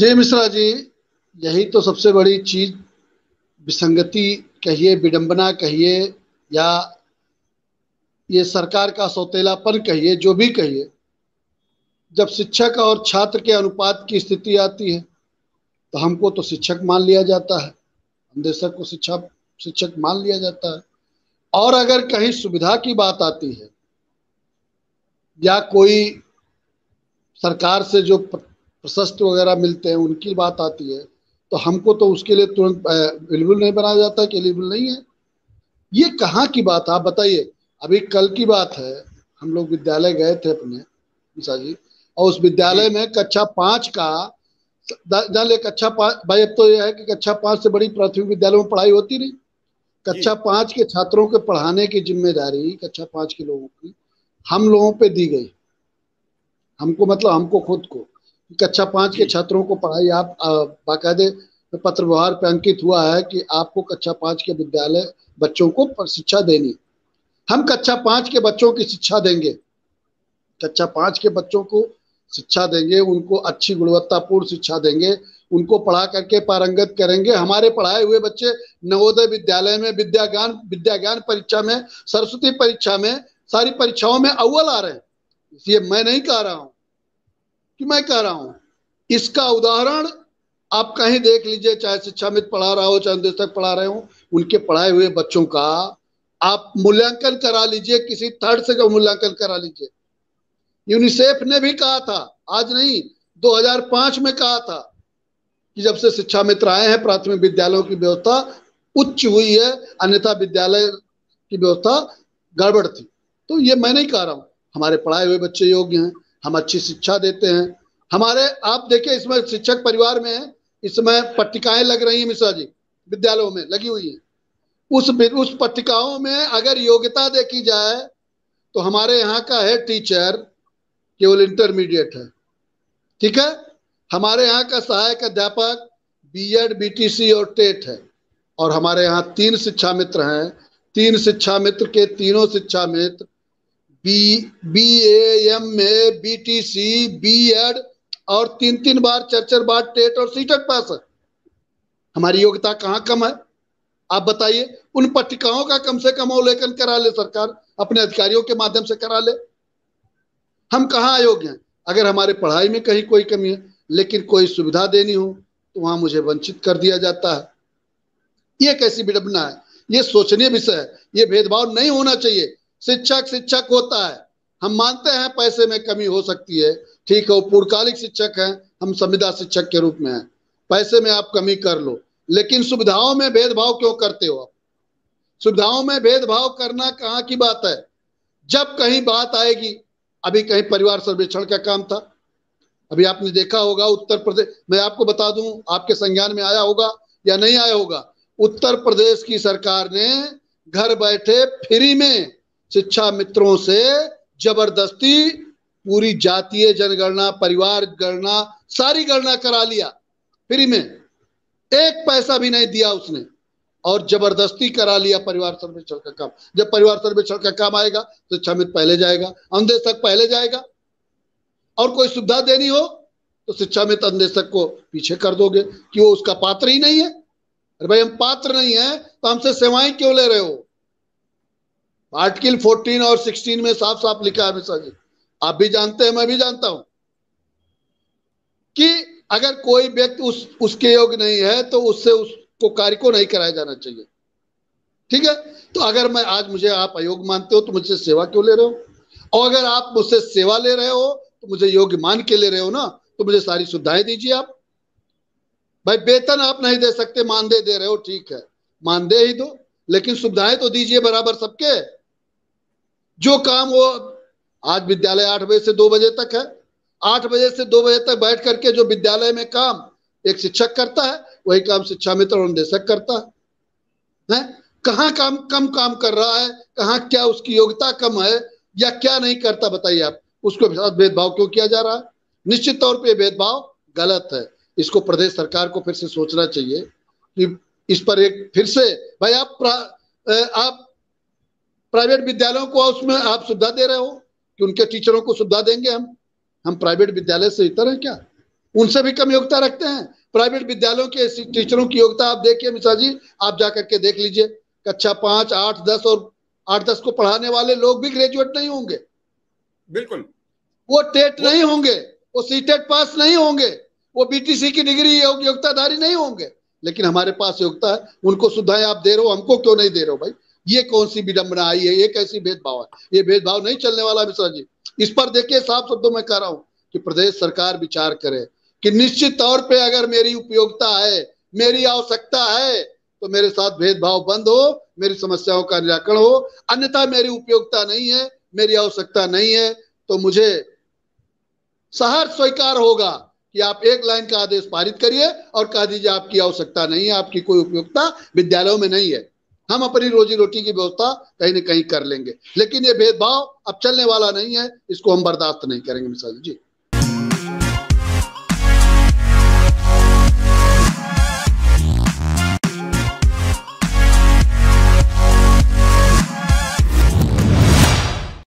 जय मिश्रा जी यही तो सबसे बड़ी चीज विसंगति कहिए विडंबना कहिए या ये सरकार का सौतेलापन कहिए जो भी कहिए जब शिक्षक और छात्र के अनुपात की स्थिति आती है तो हमको तो शिक्षक मान लिया जाता है अंदेशक को शिक्षा शिक्षक मान लिया जाता है और अगर कहीं सुविधा की बात आती है या कोई सरकार से जो प्रशस्त वगैरह मिलते हैं उनकी बात आती है तो हमको तो उसके लिए तुरंत अवेलेबल नहीं बनाया जाता है कि एलिबल नहीं है ये कहाँ की बात है आप बताइए अभी कल की बात है हम लोग विद्यालय गए थे अपने मिश्रा जी और उस विद्यालय में कक्षा पांच का जान कक्षा पाँच भाई अब तो यह है कि कक्षा पांच से बड़ी प्राथमिक विद्यालयों में पढ़ाई होती नहीं कक्षा पांच के छात्रों के पढ़ाने की जिम्मेदारी कक्षा पांच के लोगों की हम लोगों पे दी गई हमको मतलब हमको खुद को कक्षा अच्छा, पांच के छात्रों को पढ़ाई आप बाकायदे पत्र व्यवहार पे अंकित हुआ है कि आपको कक्षा पाँच के विद्यालय बच्चों को शिक्षा देनी हम कक्षा पांच के बच्चों की शिक्षा देंगे कक्षा पांच के बच्चों को शिक्षा देंगे उनको अच्छी गुणवत्तापूर्ण शिक्षा देंगे उनको पढ़ा करके पारंगत करेंगे हमारे पढ़ाए हुए बच्चे नवोदय विद्यालय में विद्या ज्ञान परीक्षा में सरस्वती परीक्षा में सारी परीक्षाओं में अव्वल आ रहे हैं इसलिए मैं नहीं कह रहा हूँ कि मैं कह रहा हूं इसका उदाहरण आप कहीं देख लीजिए चाहे शिक्षा मित्र पढ़ा रहा हो चाहे निदेशक पढ़ा रहे हो उनके पढ़ाए हुए बच्चों का आप मूल्यांकन करा लीजिए किसी थर्ड से का मूल्यांकन करा लीजिए यूनिसेफ ने भी कहा था आज नहीं 2005 में कहा था कि जब से शिक्षा मित्र आए हैं प्राथमिक विद्यालयों की व्यवस्था उच्च हुई है अन्यथा विद्यालय की व्यवस्था गड़बड़ थी तो ये मैं नहीं कह रहा हूं हमारे पढ़ाए हुए बच्चे योग्य हैं हम अच्छी शिक्षा देते हैं हमारे आप देखिए इसमें शिक्षक परिवार में इसमें पट्टिकाएं लग रही हैं मिश्रा जी विद्यालयों में लगी हुई है उस उस पट्टिकाओं में अगर योग्यता देखी जाए तो हमारे यहाँ का है टीचर केवल इंटरमीडिएट है ठीक है हमारे यहाँ का सहायक अध्यापक बीएड बीटीसी और टेट है और हमारे यहाँ तीन शिक्षा मित्र हैं तीन शिक्षा मित्र के तीनों शिक्षा मित्र B B M A B T C B Ed और तीन तीन बार चार चार बार टेट और सीटेट पास है हमारी योग्यता कहाँ कम है आप बताइए उन पट्टिकाओं का कम से कम अवलेखन करा ले सरकार अपने अधिकारियों के माध्यम से करा ले हम कहाँ अयोग्य हैं अगर हमारे पढ़ाई में कहीं कोई कमी है लेकिन कोई सुविधा देनी हो तो वहां मुझे वंचित कर दिया जाता है ये कैसी विडंबना है ये सोचनीय विषय है ये भेदभाव नहीं होना चाहिए शिक्षक शिक्षक होता है हम मानते हैं पैसे में कमी हो सकती है ठीक है वो पूर्णकालिक शिक्षक है हम संविदा शिक्षक के रूप में है पैसे में आप कमी कर लो लेकिन सुविधाओं में भेदभाव क्यों करते हो आप सुविधाओं में भेदभाव करना कहाँ की बात है जब कहीं बात आएगी अभी कहीं परिवार सर्वेक्षण का काम था अभी आपने देखा होगा उत्तर प्रदेश मैं आपको बता दूं आपके संज्ञान में आया होगा या नहीं आया होगा उत्तर प्रदेश की सरकार ने घर बैठे फ्री में शिक्षा मित्रों से जबरदस्ती पूरी जातीय जनगणना परिवार गणना सारी गणना करा लिया फ्री में एक पैसा भी नहीं दिया उसने और जबरदस्ती करा लिया परिवार सर्वेक्षण का काम जब परिवार सर्वेक्षण का काम आएगा तो शिक्षा मित्र पहले जाएगा अंधेशक पहले जाएगा और कोई सुविधा देनी हो तो शिक्षा मित्र अंधेशक को पीछे कर दोगे कि वो उसका पात्र ही नहीं है अरे भाई हम पात्र नहीं है तो हमसे सेवाएं क्यों ले रहे हो आर्टिकल 14 और 16 में साफ साफ लिखा है मिश्रा जी आप भी जानते हैं मैं भी जानता हूं कि अगर कोई व्यक्ति उस उसके योग्य नहीं है तो उससे उसको कार्य को नहीं कराया जाना चाहिए ठीक है तो अगर मैं आज मुझे आप अयोग मानते हो तो मुझसे सेवा क्यों ले रहे हो और अगर आप मुझसे सेवा ले रहे हो तो मुझे योग्य मान के ले रहे हो ना तो मुझे सारी सुविधाएं दीजिए आप भाई वेतन आप नहीं दे सकते मानदेय दे रहे हो ठीक है मानदेय ही दो लेकिन सुविधाएं तो दीजिए बराबर सबके जो काम वो आज विद्यालय आठ बजे से दो बजे तक है आठ बजे से दो बजे तक बैठ करके जो विद्यालय में काम एक शिक्षक करता है वही काम शिक्षा मित्र और निदेशक करता है, है? कहाँ काम कम काम कर रहा है कहाँ क्या उसकी योग्यता कम है या क्या नहीं करता बताइए आप उसको भेदभाव क्यों किया जा रहा है निश्चित तौर पे भेदभाव गलत है इसको प्रदेश सरकार को फिर से सोचना चाहिए कि इस पर एक फिर से भाई आप आप प्राइवेट विद्यालयों को उसमें आप सुविधा दे रहे हो कि उनके टीचरों को सुविधा देंगे हम हम प्राइवेट विद्यालय से इतर है क्या उनसे भी कम योग्यता रखते हैं प्राइवेट विद्यालयों के टीचरों की योग्यता आप देखिए मिश्रा जी आप जा करके देख लीजिए कक्षा पांच आठ दस और आठ दस को पढ़ाने वाले लोग भी ग्रेजुएट नहीं होंगे बिल्कुल वो टेट नहीं होंगे वो सी टेट पास नहीं होंगे वो बीटीसी की डिग्री योग्यताधारी नहीं होंगे लेकिन हमारे पास योग्यता है उनको सुविधाएं आप दे रहे हो हमको क्यों नहीं दे रहे हो भाई ये कौन सी विडम्बना आई है ये कैसी भेदभाव है ये भेदभाव नहीं चलने वाला मिश्रा जी इस पर देखिए साफ शब्दों में कह रहा हूं कि प्रदेश सरकार विचार करे कि निश्चित तौर पे अगर मेरी उपयोगिता है मेरी आवश्यकता है तो मेरे साथ भेदभाव बंद हो मेरी समस्याओं का निराकरण हो अन्यथा मेरी उपयोगिता नहीं है मेरी आवश्यकता नहीं है तो मुझे सहर स्वीकार होगा कि आप एक लाइन का आदेश पारित करिए और कह दीजिए आपकी आवश्यकता नहीं है आपकी कोई उपयोगिता विद्यालयों में नहीं है हम अपनी रोजी रोटी की व्यवस्था कहीं ना कहीं कर लेंगे लेकिन ये भेदभाव अब चलने वाला नहीं है इसको हम बर्दाश्त नहीं करेंगे मिसाल जी